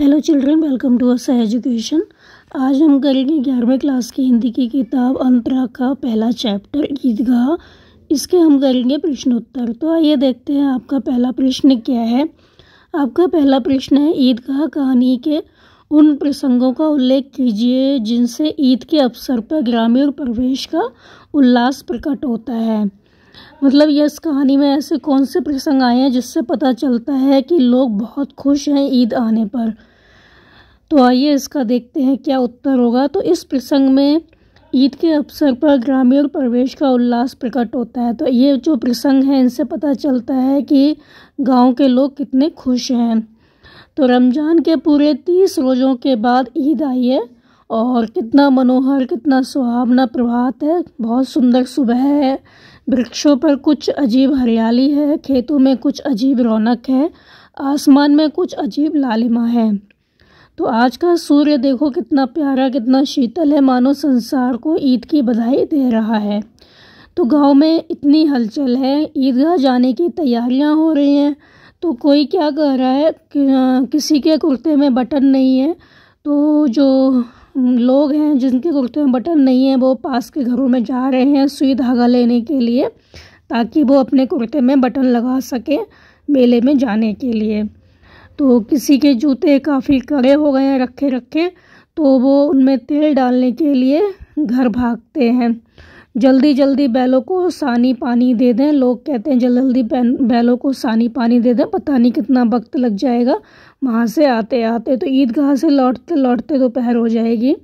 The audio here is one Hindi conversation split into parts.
hello children welcome to us education आज हम करेंगे ग्यारहवीं क्लास की हिंदी की किताब अंतरा का पहला चैप्टर ईदगाह इसके हम करेंगे प्रश्नोत्तर तो आइए देखते हैं आपका पहला प्रश्न क्या है आपका पहला प्रश्न है ईदगाह कहानी के उन प्रसंगों का उल्लेख कीजिए जिनसे ईद के अवसर पर ग्रामीण प्रवेश का उल्लास प्रकट होता है मतलब ये इस कहानी में ऐसे कौन से प्रसंग आए हैं जिससे पता चलता है कि लोग बहुत खुश हैं ईद आने पर तो आइए इसका देखते हैं क्या उत्तर होगा तो इस प्रसंग में ईद के अवसर पर ग्रामीण प्रवेश का उल्लास प्रकट होता है तो ये जो प्रसंग है इनसे पता चलता है कि गांव के लोग कितने खुश हैं तो रमज़ान के पूरे तीस रोज़ों के बाद ईद आई है और कितना मनोहर कितना सुहावना प्रभात है बहुत सुंदर सुबह है वृक्षों पर कुछ अजीब हरियाली है खेतों में कुछ अजीब रौनक है आसमान में कुछ अजीब लालिमा है तो आज का सूर्य देखो कितना प्यारा कितना शीतल है मानो संसार को ईद की बधाई दे रहा है तो गांव में इतनी हलचल है ईदगाह जाने की तैयारियां हो रही हैं तो कोई क्या कह रहा है कि, किसी के कुर्ते में बटन नहीं है तो जो लोग हैं जिनके कुर्ते में बटन नहीं है वो पास के घरों में जा रहे हैं सुई धागा लेने के लिए ताकि वो अपने कुर्ते में बटन लगा सकें मेले में जाने के लिए तो किसी के जूते काफ़ी कड़े हो गए हैं रखे रखे तो वो उनमें तेल डालने के लिए घर भागते हैं जल्दी जल्दी बैलों को सानी पानी दे दें लोग कहते हैं जल्दी जल्दी बैलों को सानी पानी दे दें पता नहीं कितना वक्त लग जाएगा वहाँ से आते आते तो ईदगाह से लौटते लौटते दोपहर तो हो जाएगी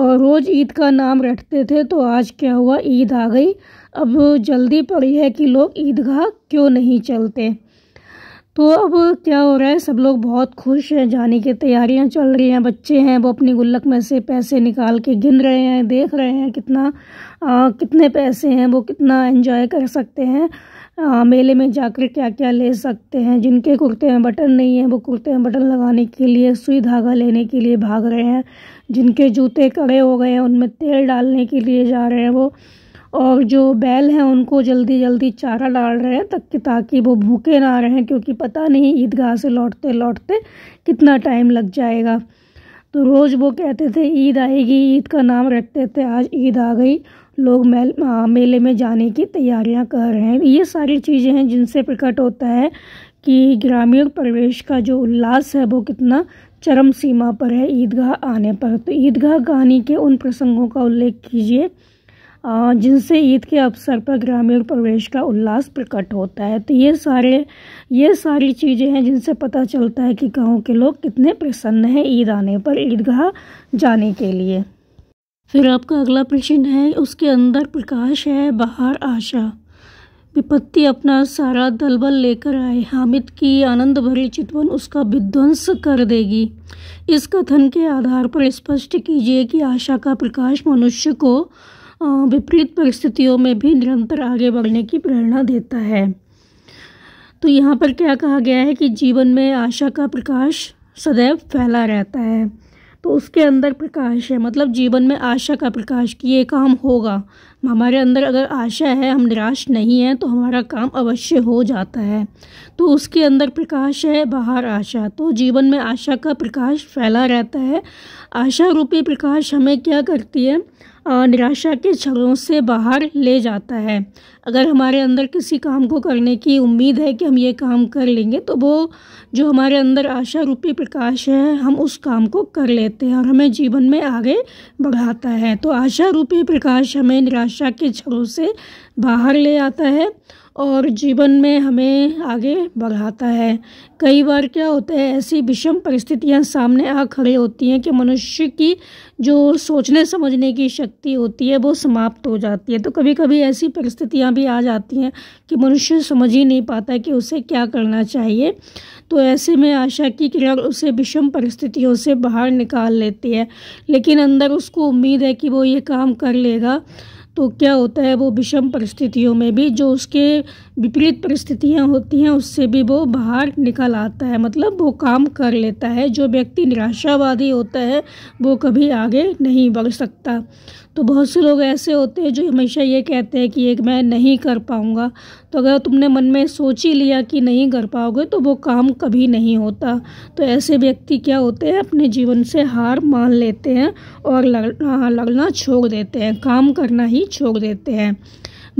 और रोज़ ईद का नाम रटते थे तो आज क्या हुआ ईद आ गई अब जल्दी पड़ी है कि लोग ईदगाह क्यों नहीं चलते तो अब क्या हो रहा है सब लोग बहुत खुश हैं जाने की तैयारियां चल रही हैं बच्चे हैं वो अपनी गुल्लक में से पैसे निकाल के गिन रहे हैं देख रहे हैं कितना आ, कितने पैसे हैं वो कितना एंजॉय कर सकते हैं आ, मेले में जाकर क्या क्या ले सकते हैं जिनके कुर्ते में बटन नहीं है वो कुर्ते में बटन लगाने के लिए सुई धागा लेने के लिए भाग रहे हैं जिनके जूते कड़े हो गए हैं उनमें तेल डालने के लिए जा रहे हैं वो और जो बैल हैं उनको जल्दी जल्दी चारा डाल रहे हैं तक ताकि वो भूखे ना रहें क्योंकि पता नहीं ईदगाह से लौटते लौटते कितना टाइम लग जाएगा तो रोज़ वो कहते थे ईद आएगी ईद का नाम रखते थे आज ईद आ गई लोग मेल आ, मेले में जाने की तैयारियां कर रहे हैं ये सारी चीज़ें हैं जिनसे प्रकट होता है कि ग्रामीण परिवेश का जो उल्लास है वो कितना चरम सीमा पर है ईदगाह आने पर तो ईदगाह कहानी के उन प्रसंगों का उल्लेख कीजिए जिनसे ईद के अवसर पर ग्रामीण प्रवेश का उल्लास प्रकट होता है तो ये सारे ये सारी चीज़ें हैं जिनसे पता चलता है कि गाँव के लोग कितने प्रसन्न हैं ईद आने पर ईदगाह जाने के लिए फिर आपका अगला प्रश्न है उसके अंदर प्रकाश है बाहर आशा विपत्ति अपना सारा दलबल लेकर आए हामिद की आनंद भरी चितवन उसका विध्वंस कर देगी इस कथन के आधार पर स्पष्ट कीजिए कि आशा का प्रकाश मनुष्य को विपरीत परिस्थितियों में भी निरंतर आगे बढ़ने की प्रेरणा देता है तो यहाँ पर क्या कहा गया है कि जीवन में आशा का प्रकाश सदैव फैला रहता है तो उसके अंदर प्रकाश है मतलब जीवन में आशा का प्रकाश कि ये काम होगा हमारे अंदर अगर आशा है हम निराश नहीं हैं तो हमारा काम अवश्य हो जाता है तो उसके अंदर प्रकाश है बाहर आशा तो जीवन में आशा का प्रकाश फैला रहता है आशा रूपी प्रकाश हमें क्या करती है निराशा के छलों से बाहर ले जाता है अगर हमारे अंदर किसी काम को करने की उम्मीद है कि हम ये काम कर लेंगे तो वो जो हमारे अंदर आशा रूपी प्रकाश है हम उस काम को कर लेते हैं और हमें जीवन में आगे बढ़ाता है तो आशा रूपी प्रकाश हमें निराशा के छलों से बाहर ले आता है और जीवन में हमें आगे बढ़ाता है कई बार क्या होता है ऐसी विषम परिस्थितियां सामने आ खड़े होती हैं कि मनुष्य की जो सोचने समझने की शक्ति होती है वो समाप्त हो जाती है तो कभी कभी ऐसी परिस्थितियां भी आ जाती हैं कि मनुष्य समझ ही नहीं पाता कि उसे क्या करना चाहिए तो ऐसे में आशा की क्रिया उसे विषम परिस्थितियों से बाहर निकाल लेती है लेकिन अंदर उसको उम्मीद है कि वो ये काम कर लेगा तो क्या होता है वो विषम परिस्थितियों में भी जो उसके विपरीत परिस्थितियाँ होती हैं उससे भी वो बाहर निकल आता है मतलब वो काम कर लेता है जो व्यक्ति निराशावादी होता है वो कभी आगे नहीं बढ़ सकता तो बहुत से लोग ऐसे होते हैं जो हमेशा ये कहते हैं कि एक मैं नहीं कर पाऊँगा तो अगर तुमने मन में सोच ही लिया कि नहीं कर पाओगे तो वो काम कभी नहीं होता तो ऐसे व्यक्ति क्या होते हैं अपने जीवन से हार मान लेते हैं और हाँ, लड़ना लगना छोड़ देते हैं काम करना ही छोड़ देते हैं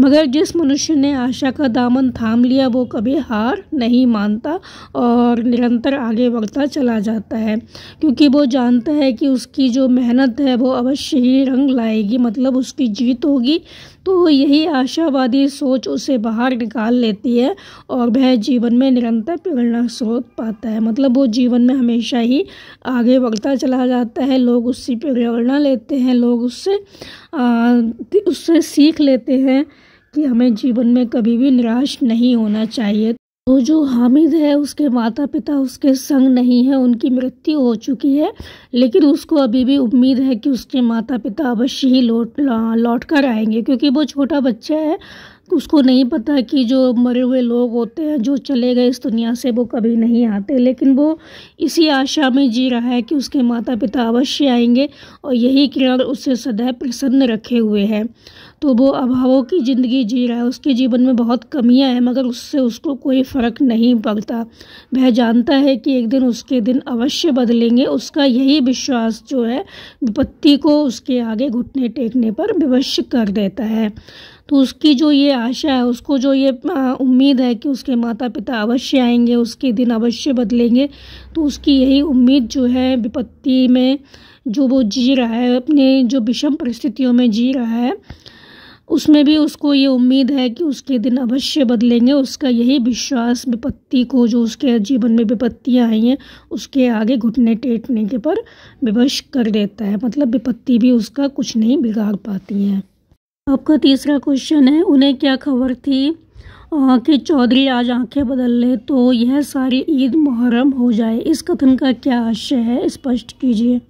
मगर जिस मनुष्य ने आशा का दामन थाम लिया वो कभी हार नहीं मानता और निरंतर आगे बढ़ता चला जाता है क्योंकि वो जानता है कि उसकी जो मेहनत है वो अवश्य ही रंग लाएगी मतलब उसकी जीत होगी तो यही आशावादी सोच उसे बाहर निकाल लेती है और वह जीवन में निरंतर प्रेरणा स्रोत पाता है मतलब वो जीवन में हमेशा ही आगे बढ़ता चला जाता है लोग उससे प्रेरणा लेते हैं लोग उससे उससे सीख लेते हैं कि हमें जीवन में कभी भी निराश नहीं होना चाहिए तो जो हामिद है उसके माता पिता उसके संग नहीं है उनकी मृत्यु हो चुकी है लेकिन उसको अभी भी उम्मीद है कि उसके माता पिता अवश्य ही लौट लौट कर आएंगे क्योंकि वो छोटा बच्चा है उसको नहीं पता कि जो मरे हुए लोग होते हैं जो चले गए इस दुनिया से वो कभी नहीं आते लेकिन वो इसी आशा में जी रहा है कि उसके माता पिता अवश्य आएंगे और यही किरण उससे सदैव प्रसन्न रखे हुए हैं तो वो अभावों की ज़िंदगी जी रहा है उसके जीवन में बहुत कमियां हैं मगर उससे उसको कोई फ़र्क नहीं पड़ता वह जानता है कि एक दिन उसके दिन अवश्य बदलेंगे उसका यही विश्वास जो है विपत्ति को उसके आगे घुटने टेकने पर विवश कर देता है तो उसकी जो ये आशा है उसको जो ये उम्मीद है कि उसके माता पिता अवश्य आएंगे उसके दिन अवश्य बदलेंगे तो उसकी यही उम्मीद जो है विपत्ति में जो वो जी रहा है अपने जो विषम परिस्थितियों में जी रहा है उसमें भी उसको ये उम्मीद है कि उसके दिन अवश्य बदलेंगे उसका यही विश्वास विपत्ति को जो उसके जीवन में विपत्तियाँ आई हैं उसके आगे घुटने टेटने के पर विवश कर देता है मतलब विपत्ति भी उसका कुछ नहीं बिगाड़ पाती हैं आपका तीसरा क्वेश्चन है उन्हें क्या खबर थी कि चौधरी आज आंखें बदल ले तो यह सारी ईद मुहर्रम हो जाए इस कथन का क्या आशय है स्पष्ट कीजिए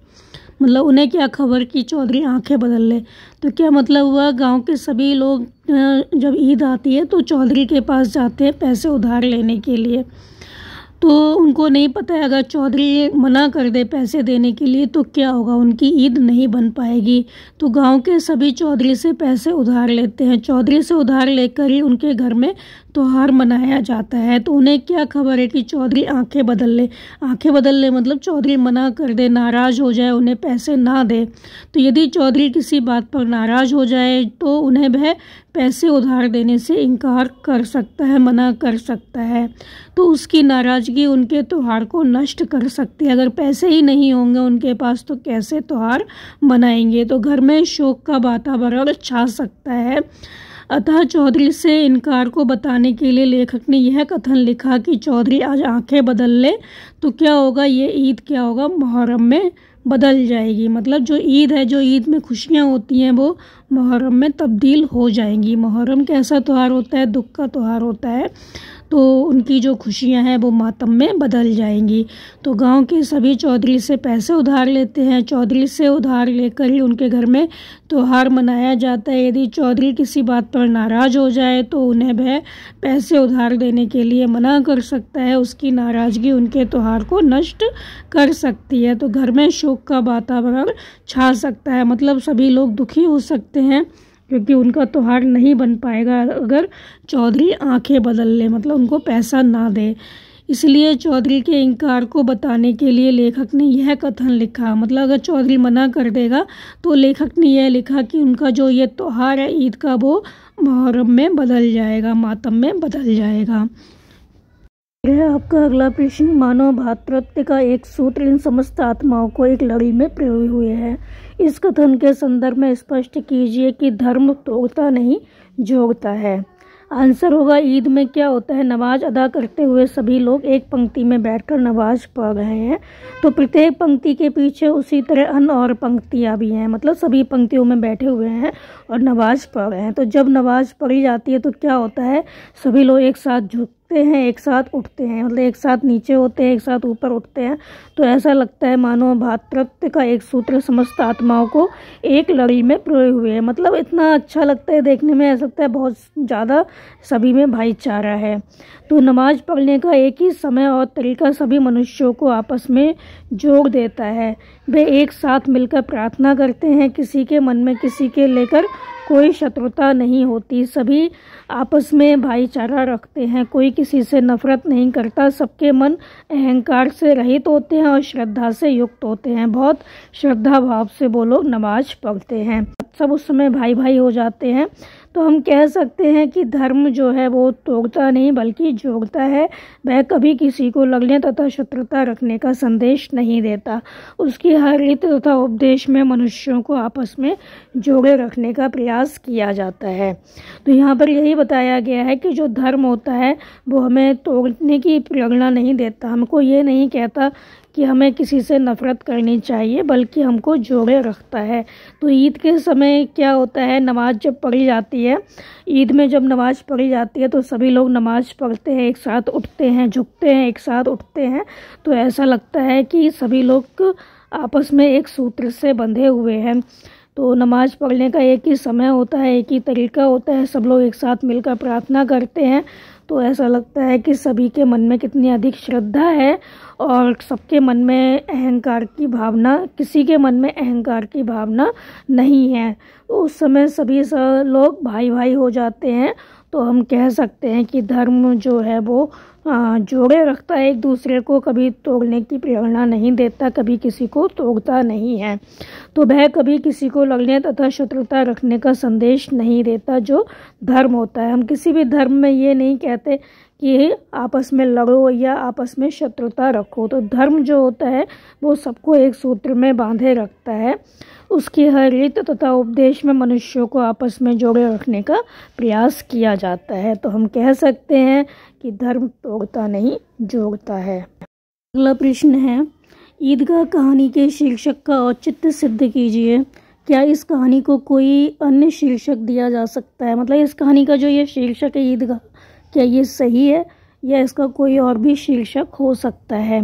मतलब उन्हें क्या खबर कि चौधरी आंखें बदल ले तो क्या मतलब हुआ गांव के सभी लोग जब ईद आती है तो चौधरी के पास जाते हैं पैसे उधार लेने के लिए तो उनको नहीं पता है अगर चौधरी मना कर दे पैसे देने के लिए तो क्या होगा उनकी ईद नहीं बन पाएगी तो गांव के सभी चौधरी से पैसे उधार लेते हैं चौधरी से उधार लेकर ही उनके घर में त्यौहार मनाया जाता है तो उन्हें क्या खबर है कि चौधरी आंखें बदल ले आंखें बदल ले मतलब चौधरी मना कर दे नाराज़ हो जाए उन्हें पैसे ना दे तो यदि चौधरी किसी बात पर नाराज़ हो जाए तो उन्हें वह पैसे उधार देने से इनकार कर सकता है मना कर सकता है तो उसकी नाराज़गी उनके त्यौहार को नष्ट कर सकती है अगर पैसे ही नहीं होंगे उनके पास तो कैसे त्यौहार मनाएंगे तो घर में शोक का वातावरण छा सकता है अतः चौधरी से इनकार को बताने के लिए लेखक ने यह कथन लिखा कि चौधरी आज आंखें बदल ले तो क्या होगा ये ईद क्या होगा मुहर्रम में बदल जाएगी मतलब जो ईद है जो ईद में खुशियाँ होती हैं वो मुहर्रम में तब्दील हो जाएंगी मुहर्रम कैसा त्यौहार होता है दुख का त्यौहार होता है तो उनकी जो खुशियां हैं वो मातम में बदल जाएंगी तो गांव के सभी चौधरी से पैसे उधार लेते हैं चौधरी से उधार लेकर ही उनके घर में त्यौहार तो मनाया जाता है यदि चौधरी किसी बात पर नाराज़ हो जाए तो उन्हें वह पैसे उधार देने के लिए मना कर सकता है उसकी नाराज़गी उनके त्यौहार को नष्ट कर सकती है तो घर में शोक का वातावरण छा सकता है मतलब सभी लोग दुखी हो सकते हैं क्योंकि उनका त्यौहार नहीं बन पाएगा अगर चौधरी आंखें बदल ले मतलब उनको पैसा ना दे इसलिए चौधरी के इनकार को बताने के लिए लेखक ने यह कथन लिखा मतलब अगर चौधरी मना कर देगा तो लेखक ने यह लिखा कि उनका जो ये त्यौहार है ईद का वो मुहर्रम में बदल जाएगा मातम में बदल जाएगा यह आपका अगला प्रश्न मानव भातृत्व का एक सूत्र इन समस्त आत्माओं को एक लड़ी में प्रयोग हुए है इस कथन के संदर्भ में स्पष्ट कीजिए कि धर्म तोड़ता नहीं जोगता है आंसर होगा ईद में क्या होता है नमाज अदा करते हुए सभी लोग एक पंक्ति में बैठकर नमाज पढ़ रहे हैं तो प्रत्येक पंक्ति के पीछे उसी तरह अन्य और पंक्तियाँ भी हैं मतलब सभी पंक्तियों में बैठे हुए हैं और नमाज पढ़ रहे हैं तो जब नमाज पढ़ी जाती है तो क्या होता है सभी लोग एक साथ झुक उठते हैं एक साथ उठते हैं मतलब एक साथ नीचे होते हैं एक साथ ऊपर उठते हैं तो ऐसा लगता है मानो भातृत्व का एक सूत्र समस्त आत्माओं को एक लड़ी में प्रोए हुए हैं मतलब इतना अच्छा लगता है देखने में ऐसा लगता है बहुत ज़्यादा सभी में भाईचारा है तो नमाज पढ़ने का एक ही समय और तरीका सभी मनुष्यों को आपस में जोड़ देता है वे एक साथ मिलकर प्रार्थना करते हैं किसी के मन में किसी के लेकर कोई शत्रुता नहीं होती सभी आपस में भाईचारा रखते हैं कोई किसी से नफरत नहीं करता सबके मन अहंकार से रहित होते हैं और श्रद्धा से युक्त होते हैं बहुत श्रद्धा भाव से वो लोग नमाज पढ़ते हैं सब उस समय भाई भाई हो जाते हैं तो हम कह सकते हैं कि धर्म जो है वो तोगता नहीं बल्कि जोगता है वह कभी किसी को लगने तथा शत्रुता रखने का संदेश नहीं देता उसकी हर रीत तथा उपदेश में मनुष्यों को आपस में जोड़े रखने का प्रयास किया जाता है तो यहाँ पर यही बताया गया है कि जो धर्म होता है वो हमें तोड़ने की प्रेरणा नहीं देता हमको ये नहीं कहता कि हमें किसी से नफ़रत करनी चाहिए बल्कि हमको जोड़े रखता है तो ईद के समय क्या होता है नमाज़ जब पढ़ी जाती है ईद में जब नमाज़ पढ़ी जाती है तो सभी लोग नमाज़ पढ़ते हैं एक साथ उठते हैं झुकते हैं एक साथ उठते हैं तो ऐसा लगता है कि सभी लोग आपस में एक सूत्र से बंधे हुए हैं तो नमाज़ पढ़ने का एक ही समय होता है एक ही तरीका होता है सब लोग एक साथ मिलकर प्रार्थना करते हैं तो ऐसा लगता है कि सभी के मन में कितनी अधिक श्रद्धा है और सबके मन में अहंकार की भावना किसी के मन में अहंकार की भावना नहीं है उस समय सभी लोग भाई भाई हो जाते हैं तो हम कह सकते हैं कि धर्म जो है वो जोड़े रखता है एक दूसरे को कभी तोड़ने की प्रेरणा नहीं देता कभी किसी को तोड़ता नहीं है तो वह कभी किसी को लगने तथा शत्रुता रखने का संदेश नहीं देता जो धर्म होता है हम किसी भी धर्म में ये नहीं कहते कि आपस में लड़ो या आपस में शत्रुता रखो तो धर्म जो होता है वो सबको एक सूत्र में बांधे रखता है उसकी हर रीत तथा उपदेश में मनुष्यों को आपस में जोड़े रखने का प्रयास किया जाता है तो हम कह सकते हैं कि धर्म तोड़ता नहीं जोड़ता है अगला प्रश्न है ईदगाह कहानी के शीर्षक का औचित्य सिद्ध कीजिए क्या इस कहानी को कोई अन्य शीर्षक दिया जा सकता है मतलब इस कहानी का जो ये शीर्षक है ईदगाह क्या ये सही है या इसका कोई और भी शीर्षक हो सकता है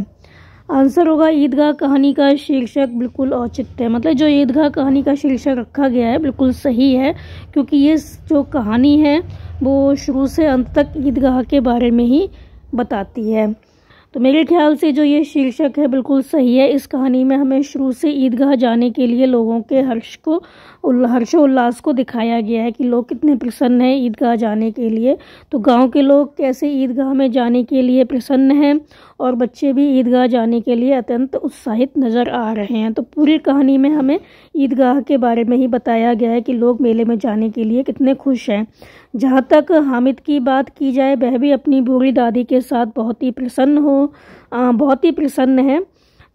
आंसर होगा ईदगाह कहानी का शीर्षक बिल्कुल औचित्य है मतलब जो ईदगाह कहानी का शीर्षक रखा गया है बिल्कुल सही है क्योंकि ये जो कहानी है वो शुरू से अंत तक ईदगाह के बारे में ही बताती है तो मेरे ख्याल से जो ये शीर्षक है बिल्कुल सही है इस कहानी में हमें शुरू से ईदगाह जाने के लिए लोगों के हर्ष को हर्षोल्लास को दिखाया गया है कि लोग कितने प्रसन्न हैं ईदगाह जाने के लिए तो गांव के लोग कैसे ईदगाह में जाने के लिए प्रसन्न हैं और बच्चे भी ईदगाह जाने के लिए अत्यंत उत्साहित नज़र आ रहे हैं तो पूरी कहानी में हमें ईदगाह के बारे में ही बताया गया है कि लोग मेले में जाने के लिए कितने खुश हैं जहाँ तक हामिद की बात की जाए वह भी अपनी बूढ़ी दादी के साथ बहुत ही प्रसन्न हो बहुत ही प्रसन्न है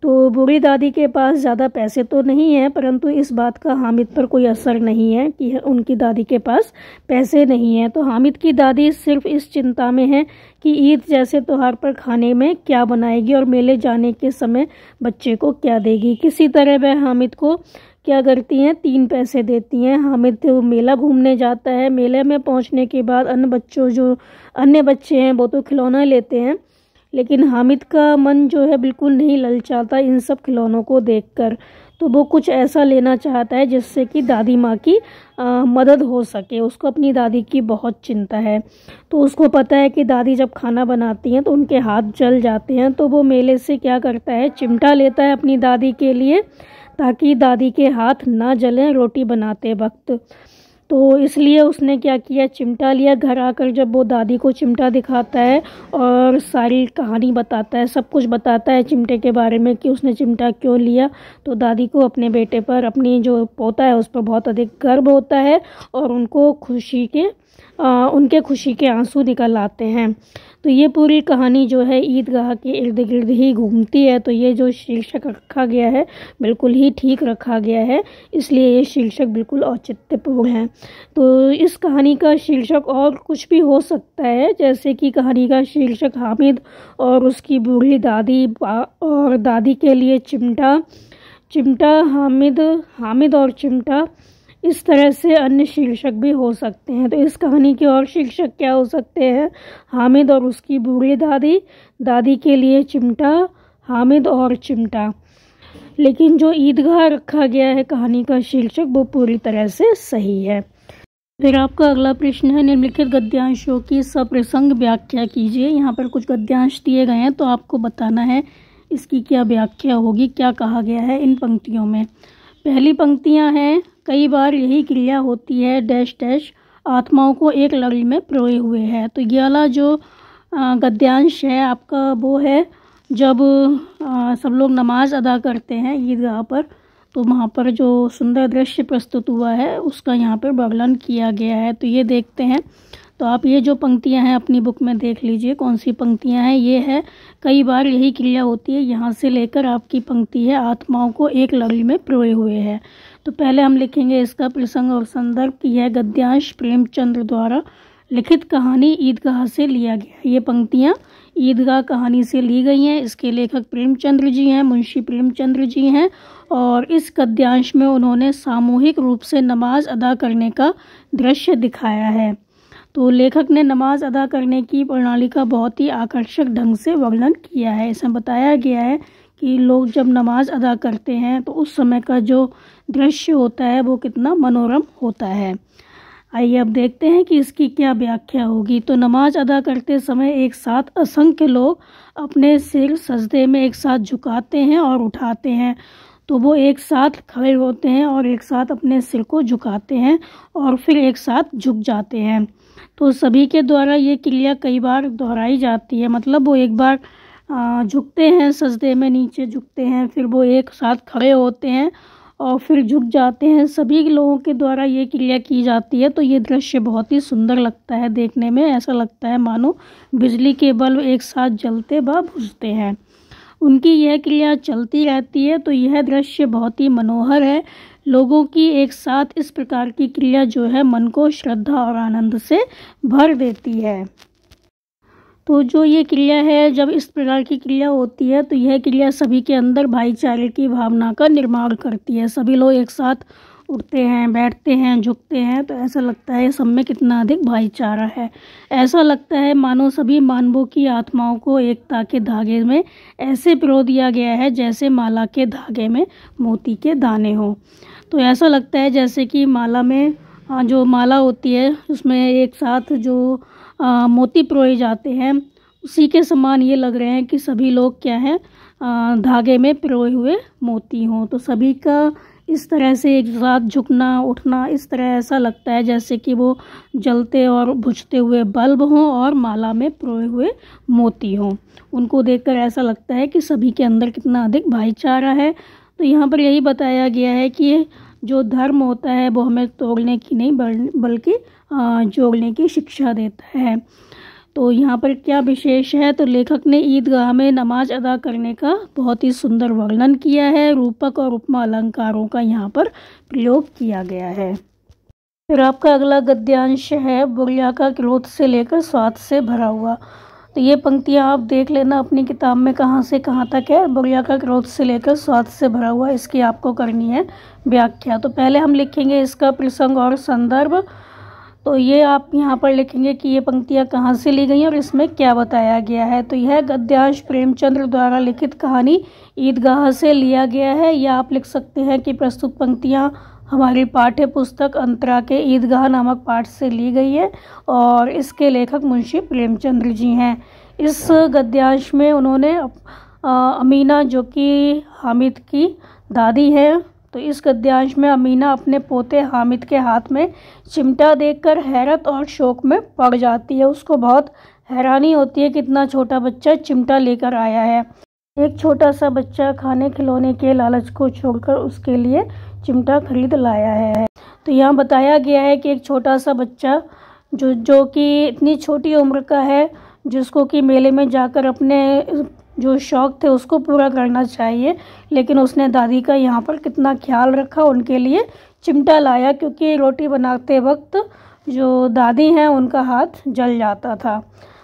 तो बूढ़ी दादी के पास ज़्यादा पैसे तो नहीं हैं परंतु इस बात का हामिद पर कोई असर नहीं है कि उनकी दादी के पास पैसे नहीं हैं तो हामिद की दादी सिर्फ इस चिंता में है कि ईद जैसे त्यौहार पर खाने में क्या बनाएगी और मेले जाने के समय बच्चे को क्या देगी किसी तरह वह हामिद को क्या करती हैं तीन पैसे देती हैं हामिद तो मेला घूमने जाता है मेले में पहुंचने के बाद अन्य बच्चों जो अन्य बच्चे हैं वो तो खिलौना लेते हैं लेकिन हामिद का मन जो है बिल्कुल नहीं ललचाता इन सब खिलौनों को देखकर तो वो कुछ ऐसा लेना चाहता है जिससे कि दादी माँ की आ, मदद हो सके उसको अपनी दादी की बहुत चिंता है तो उसको पता है कि दादी जब खाना बनाती हैं तो उनके हाथ जल जाते हैं तो वो मेले से क्या करता है चिमटा लेता है अपनी दादी के लिए ताकि दादी के हाथ ना जलें रोटी बनाते वक्त तो इसलिए उसने क्या किया चिमटा लिया घर आकर जब वो दादी को चिमटा दिखाता है और सारी कहानी बताता है सब कुछ बताता है चिमटे के बारे में कि उसने चिमटा क्यों लिया तो दादी को अपने बेटे पर अपनी जो पोता है उस पर बहुत अधिक गर्व होता है और उनको खुशी के आ, उनके खुशी के आंसू निकल आते हैं तो ये पूरी कहानी जो है ईदगाह के इर्द गिर्द ही घूमती है तो ये जो शीर्षक रखा गया है बिल्कुल ही ठीक रखा गया है इसलिए ये शीर्षक बिल्कुल औचित्यपूर्ण है तो इस कहानी का शीर्षक और कुछ भी हो सकता है जैसे कि कहानी का शीर्षक हामिद और उसकी बूढ़ी दादी और दादी के लिए चिमटा चिमटा हामिद हामिद और चिमटा इस तरह से अन्य शीर्षक भी हो सकते हैं तो इस कहानी के और शीर्षक क्या हो सकते हैं हामिद और उसकी बूढ़ी दादी दादी के लिए चिमटा हामिद और चिमटा लेकिन जो ईदगाह रखा गया है कहानी का शीर्षक वो पूरी तरह से सही है फिर आपका अगला प्रश्न है निम्नलिखित गद्यांशों की सप्रसंग व्याख्या कीजिए यहाँ पर कुछ गद्यांश दिए गए हैं तो आपको बताना है इसकी क्या व्याख्या होगी क्या कहा गया है इन पंक्तियों में पहली पंक्तियां हैं कई बार यही क्रिया होती है डैश डैश आत्माओं को एक लड़ी में प्रोए हुए है तो ये वाला जो गद्यांश है आपका वो है जब सब लोग नमाज अदा करते हैं ईदगाह पर तो वहाँ पर जो सुंदर दृश्य प्रस्तुत हुआ है उसका यहाँ पर वर्णन किया गया है तो ये देखते हैं तो आप ये जो पंक्तियाँ हैं अपनी बुक में देख लीजिए कौन सी पंक्तियाँ हैं ये है कई बार यही क्रिया होती है यहाँ से लेकर आपकी पंक्ति है आत्माओं को एक लग्न में प्रोए हुए है तो पहले हम लिखेंगे इसका प्रसंग और संदर्भ यह गद्यांश प्रेमचंद्र द्वारा लिखित कहानी ईदगाह से लिया गया ये पंक्तियाँ ईदगाह कहानी से ली गई हैं इसके लेखक प्रेमचंद्र जी हैं मुंशी प्रेमचंद्र जी हैं और इस गद्यांश में उन्होंने सामूहिक रूप से नमाज अदा करने का दृश्य दिखाया है तो लेखक ने नमाज अदा करने की प्रणाली का बहुत ही आकर्षक ढंग से वर्णन किया है इसमें बताया गया है कि लोग जब नमाज अदा करते हैं तो उस समय का जो दृश्य होता है वो कितना मनोरम होता है आइए अब देखते हैं कि इसकी क्या व्याख्या होगी तो नमाज अदा करते समय एक साथ असंख्य लोग अपने सिर सजदे में एक साथ झुकाते हैं और उठाते हैं तो वो एक साथ खड़े होते हैं और एक साथ अपने सिर को झुकाते हैं और फिर एक साथ झुक जाते हैं तो सभी के द्वारा ये क्रिया कई बार दोहराई जाती है मतलब वो एक बार झुकते हैं सजदे में नीचे झुकते हैं फिर वो एक साथ खड़े होते हैं और फिर झुक जाते हैं सभी लोगों के द्वारा ये क्रिया की जाती है तो ये दृश्य बहुत ही सुंदर लगता है देखने में ऐसा लगता है मानो बिजली के बल्ब एक साथ जलते व भुजते हैं उनकी यह क्रिया चलती रहती है तो यह दृश्य बहुत ही मनोहर है लोगों की एक साथ इस प्रकार की क्रिया जो है मन को श्रद्धा और आनंद से भर देती है तो जो ये क्रिया है जब इस प्रकार की क्रिया होती है तो यह क्रिया सभी के अंदर भाईचारे की भावना का निर्माण करती है सभी लोग एक साथ उठते हैं बैठते हैं झुकते हैं तो ऐसा लगता है सब में कितना अधिक भाईचारा है ऐसा लगता है मानो सभी मानवों की आत्माओं को एकता के धागे में ऐसे पिरो दिया गया है जैसे माला के धागे में मोती के दाने हों तो ऐसा लगता है जैसे कि माला में जो माला होती है उसमें एक साथ जो मोती परोए जाते हैं उसी के समान ये लग रहे हैं कि सभी लोग क्या है धागे में परोए हुए मोती हों तो सभी का इस तरह से एक साथ झुकना उठना इस तरह ऐसा लगता है जैसे कि वो जलते और बुझते हुए बल्ब हों और माला में परोए हुए मोती हों उनको देखकर ऐसा लगता है कि सभी के अंदर कितना अधिक भाईचारा है तो यहाँ पर यही बताया गया है कि जो धर्म होता है वो हमें तोड़ने की नहीं बल्कि जोड़ने की शिक्षा देता है तो यहाँ पर क्या विशेष है तो लेखक ने ईदगाह में नमाज अदा करने का बहुत ही सुंदर वर्णन किया है रूपक और उपमा अलंकारों का यहाँ पर प्रयोग किया गया है फिर आपका अगला गद्यांश है बुढ़िया का क्रोध से लेकर स्वाद से भरा हुआ तो ये पंक्तियाँ आप देख लेना अपनी किताब में कहाँ से कहाँ तक है बुढ़िया का क्रोध से लेकर स्वाद से भरा हुआ इसकी आपको करनी है व्याख्या तो पहले हम लिखेंगे इसका प्रसंग और संदर्भ तो ये आप यहाँ पर लिखेंगे कि ये पंक्तियाँ कहाँ से ली गई और इसमें क्या बताया गया है तो यह गद्यांश प्रेमचंद्र द्वारा लिखित कहानी ईदगाह से लिया गया है या आप लिख सकते हैं कि प्रस्तुत पंक्तियाँ हमारी पाठ्य पुस्तक अंतरा के ईदगाह नामक पाठ से ली गई है और इसके लेखक मुंशी प्रेमचंद्र जी हैं इस गद्यांश में उन्होंने अमीना जो कि हामिद की दादी है तो इस गद्यांश में अमीना अपने पोते हामिद के हाथ में चिमटा देखकर हैरत और शोक में पड़ जाती है उसको बहुत हैरानी होती है कि इतना छोटा बच्चा चिमटा लेकर आया है एक छोटा सा बच्चा खाने खिलौने के लालच को छोड़कर उसके लिए चिमटा खरीद लाया है तो यहाँ बताया गया है कि एक छोटा सा बच्चा जो जो कि इतनी छोटी उम्र का है जिसको कि मेले में जाकर अपने जो शौक़ थे उसको पूरा करना चाहिए लेकिन उसने दादी का यहाँ पर कितना ख्याल रखा उनके लिए चिमटा लाया क्योंकि रोटी बनाते वक्त जो दादी हैं उनका हाथ जल जाता था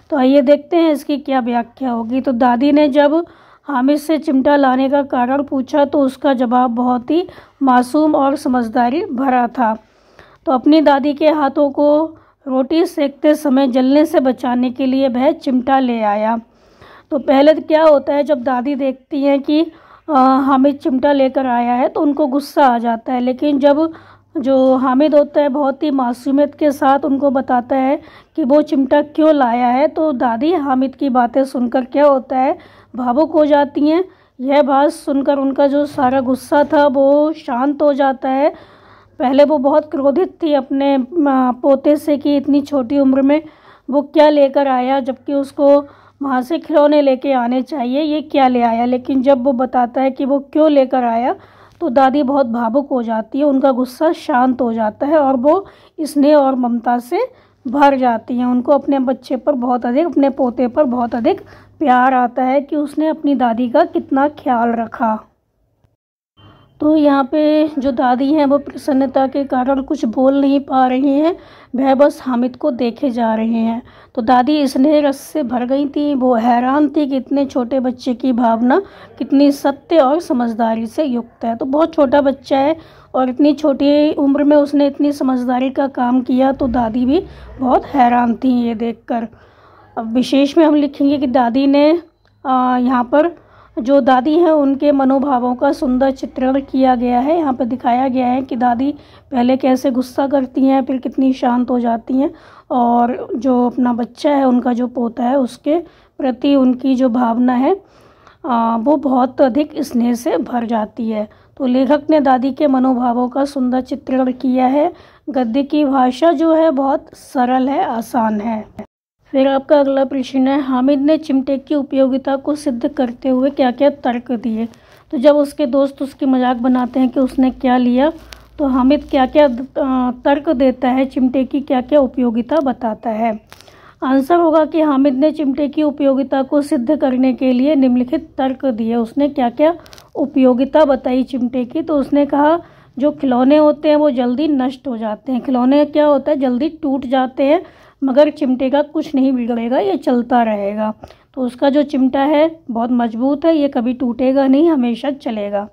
तो आइए देखते हैं इसकी क्या व्याख्या होगी तो दादी ने जब हामिद से चिमटा लाने का कारण पूछा तो उसका जवाब बहुत ही मासूम और समझदारी भरा था तो अपनी दादी के हाथों को रोटी सेकते समय जलने से बचाने के लिए वह चिमटा ले आया तो पहले तो क्या होता है जब दादी देखती हैं कि हामिद चिमटा लेकर आया है तो उनको गुस्सा आ जाता है लेकिन जब जो हामिद होता है बहुत ही मासूमियत के साथ उनको बताता है कि वो चिमटा क्यों लाया है तो दादी हामिद की बातें सुनकर क्या होता है भावुक हो जाती हैं यह बात सुनकर उनका जो सारा गुस्सा था वो शांत हो जाता है पहले वो बहुत क्रोधित थी अपने पोते से कि इतनी छोटी उम्र में वो क्या लेकर आया जबकि उसको वहाँ से खिलौने लेके आने चाहिए ये क्या ले आया लेकिन जब वो बताता है कि वो क्यों लेकर आया तो दादी बहुत भावुक हो जाती है उनका गुस्सा शांत हो जाता है और वो स्नेह और ममता से भर जाती हैं उनको अपने बच्चे पर बहुत अधिक अपने पोते पर बहुत अधिक प्यार आता है कि उसने अपनी दादी का कितना ख्याल रखा तो यहाँ पे जो दादी हैं वो प्रसन्नता के कारण कुछ बोल नहीं पा रही हैं वह बस हामिद को देखे जा रहे हैं तो दादी इसने रस से भर गई थी वो हैरान थी कि इतने छोटे बच्चे की भावना कितनी सत्य और समझदारी से युक्त है तो बहुत छोटा बच्चा है और इतनी छोटी उम्र में उसने इतनी समझदारी का काम किया तो दादी भी बहुत हैरान थी ये देख अब विशेष में हम लिखेंगे कि दादी ने यहाँ पर जो दादी हैं उनके मनोभावों का सुंदर चित्रण किया गया है यहाँ पर दिखाया गया है कि दादी पहले कैसे गुस्सा करती हैं फिर कितनी शांत हो जाती हैं और जो अपना बच्चा है उनका जो पोता है उसके प्रति उनकी जो भावना है आ, वो बहुत अधिक स्नेह से भर जाती है तो लेखक ने दादी के मनोभावों का सुंदर चित्रण किया है गद्य की भाषा जो है बहुत सरल है आसान है फिर आपका अगला प्रश्न है हामिद ने चिमटे की उपयोगिता को सिद्ध करते हुए क्या क्या तर्क दिए तो जब उसके दोस्त उसकी मजाक बनाते हैं कि उसने क्या लिया तो हामिद क्या क्या तर्क देता है चिमटे की क्या क्या उपयोगिता बताता है आंसर होगा कि हामिद ने चिमटे की उपयोगिता को सिद्ध करने के लिए निम्नलिखित तर्क दिए उसने क्या क्या उपयोगिता बताई चिमटे की तो उसने कहा जो खिलौने होते हैं वो जल्दी नष्ट हो जाते हैं खिलौने क्या होता है जल्दी टूट जाते हैं मगर चिमटे का कुछ नहीं बिगड़ेगा ये चलता रहेगा तो उसका जो चिमटा है बहुत मजबूत है ये कभी टूटेगा नहीं हमेशा चलेगा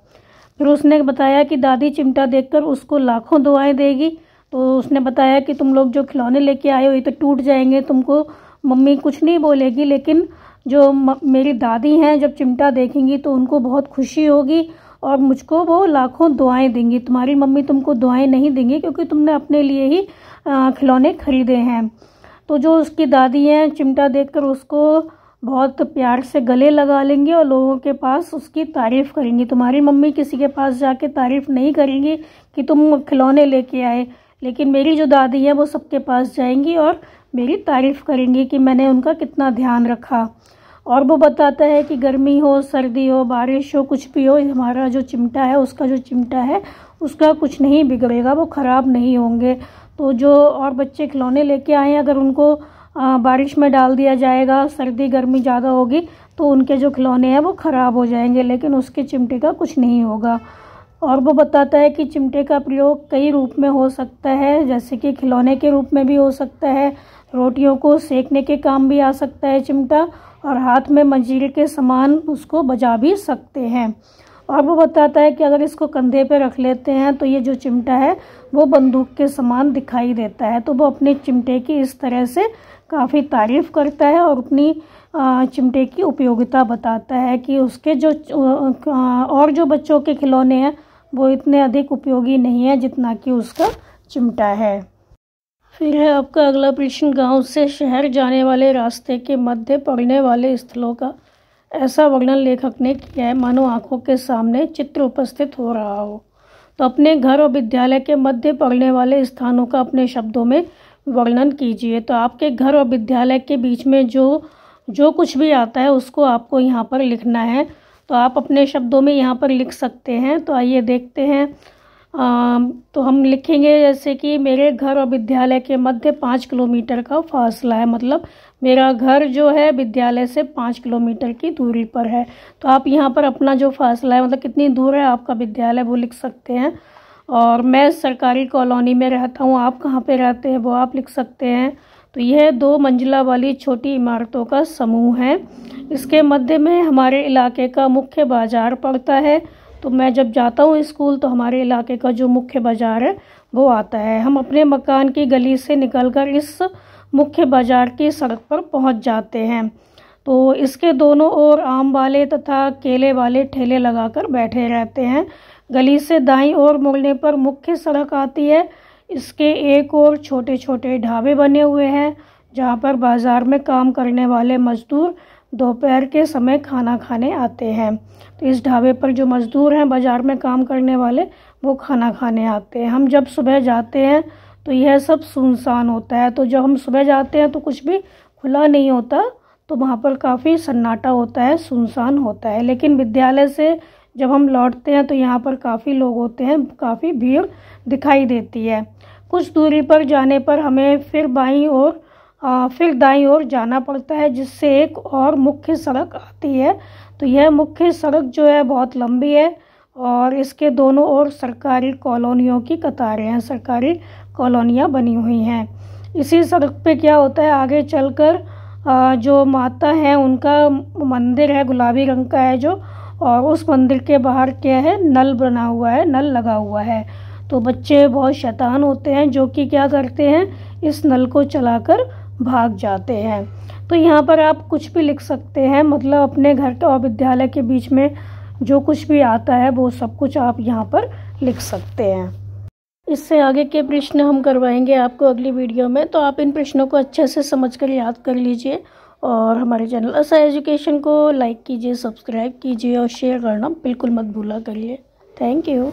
फिर उसने बताया कि दादी चिमटा देखकर उसको लाखों दुआएं देगी तो उसने बताया कि तुम लोग जो खिलौने लेके आए हो ये तो टूट जाएंगे तुमको मम्मी कुछ नहीं बोलेगी लेकिन जो मेरी दादी हैं जब चिमटा देखेंगी तो उनको बहुत खुशी होगी और मुझको वो लाखों दुआएं देंगी तुम्हारी मम्मी तुमको दुआएं नहीं देंगी क्योंकि तुमने अपने लिए ही खिलौने खरीदे हैं तो जो उसकी दादी हैं चिमटा देकर उसको बहुत प्यार से गले लगा लेंगे और लोगों के पास उसकी तारीफ़ करेंगी तुम्हारी मम्मी किसी के पास जाके तारीफ़ नहीं करेंगी कि तुम खिलौने लेके आए लेकिन मेरी जो दादी है वो सबके पास जाएंगी और मेरी तारीफ़ करेंगी कि मैंने उनका कितना ध्यान रखा और वो बताता है कि गर्मी हो सर्दी हो बारिश हो कुछ भी हो हमारा जो चिमटा है उसका जो चिमटा है उसका कुछ नहीं बिगड़ेगा वो ख़राब नहीं होंगे तो जो और बच्चे खिलौने लेके आए हैं अगर उनको बारिश में डाल दिया जाएगा सर्दी गर्मी ज़्यादा होगी तो उनके जो खिलौने हैं वो ख़राब हो जाएंगे लेकिन उसके चिमटे का कुछ नहीं होगा और वो बताता है कि चिमटे का प्रयोग कई रूप में हो सकता है जैसे कि खिलौने के रूप में भी हो सकता है रोटियों को सेकने के काम भी आ सकता है चिमटा और हाथ में मंजीर के समान उसको बजा भी सकते हैं और वो बताता है कि अगर इसको कंधे पे रख लेते हैं तो ये जो चिमटा है वो बंदूक के समान दिखाई देता है तो वो अपने चिमटे की इस तरह से काफ़ी तारीफ़ करता है और अपनी चिमटे की उपयोगिता बताता है कि उसके जो और जो बच्चों के खिलौने हैं वो इतने अधिक उपयोगी नहीं है जितना कि उसका चिमटा है फिर है आपका अगला प्रश्न गांव से शहर जाने वाले रास्ते के मध्य पड़ने वाले स्थलों का ऐसा वर्णन लेखक ने किया है मानो आंखों के सामने चित्र उपस्थित हो रहा हो तो अपने घर और विद्यालय के मध्य पड़ने वाले स्थानों का अपने शब्दों में वर्णन कीजिए तो आपके घर और विद्यालय के बीच में जो जो कुछ भी आता है उसको आपको यहाँ पर लिखना है तो आप अपने शब्दों में यहाँ पर लिख सकते हैं तो आइए देखते हैं आ, तो हम लिखेंगे जैसे कि मेरे घर और विद्यालय के मध्य पाँच किलोमीटर का फासला है मतलब मेरा घर जो है विद्यालय से पाँच किलोमीटर की दूरी पर है तो आप यहाँ पर अपना जो फासला है मतलब कितनी दूर है आपका विद्यालय वो लिख सकते हैं और मैं सरकारी कॉलोनी में रहता हूँ आप कहाँ पे रहते हैं वो आप लिख सकते हैं तो यह दो मंजिला वाली छोटी इमारतों का समूह है इसके मध्य में हमारे इलाके का मुख्य बाज़ार पड़ता है तो मैं जब जाता हूँ स्कूल तो हमारे इलाके का जो मुख्य बाज़ार है वो आता है हम अपने मकान की गली से निकलकर इस मुख्य बाजार की सड़क पर पहुंच जाते हैं तो इसके दोनों ओर आम वाले तथा केले वाले ठेले लगाकर बैठे रहते हैं गली से दाई ओर मुड़ने पर मुख्य सड़क आती है इसके एक ओर छोटे छोटे ढाबे बने हुए हैं जहाँ पर बाज़ार में काम करने वाले मज़दूर दोपहर के समय खाना खाने आते हैं तो इस ढाबे पर जो मज़दूर हैं बाज़ार में काम करने वाले वो खाना खाने आते हैं हम जब सुबह जाते हैं तो यह सब सुनसान होता है तो जब हम सुबह जाते हैं तो कुछ भी खुला नहीं होता तो वहाँ पर काफ़ी सन्नाटा होता है सुनसान होता है लेकिन विद्यालय से जब हम लौटते हैं तो यहाँ पर काफ़ी लोग होते हैं काफ़ी भीड़ दिखाई देती है कुछ दूरी पर जाने पर हमें फिर बाईं ओर फिर दाईं ओर जाना पड़ता है जिससे एक और मुख्य सड़क आती है तो यह मुख्य सड़क जो है बहुत लंबी है और इसके दोनों ओर सरकारी कॉलोनियों की कतारें हैं सरकारी कॉलोनियाँ बनी हुई हैं इसी सड़क पे क्या होता है आगे चलकर जो माता हैं उनका मंदिर है गुलाबी रंग का है जो और उस मंदिर के बाहर क्या है नल बना हुआ है नल लगा हुआ है तो बच्चे बहुत शैतान होते हैं जो कि क्या करते हैं इस नल को चलाकर भाग जाते हैं तो यहाँ पर आप कुछ भी लिख सकते हैं मतलब अपने घर और विद्यालय के बीच में जो कुछ भी आता है वो सब कुछ आप यहाँ पर लिख सकते हैं इससे आगे के प्रश्न हम करवाएंगे आपको अगली वीडियो में तो आप इन प्रश्नों को अच्छे से समझकर याद कर लीजिए और हमारे चैनल असा एजुकेशन को लाइक कीजिए सब्सक्राइब कीजिए और शेयर करना बिल्कुल मत भूला करिए थैंक यू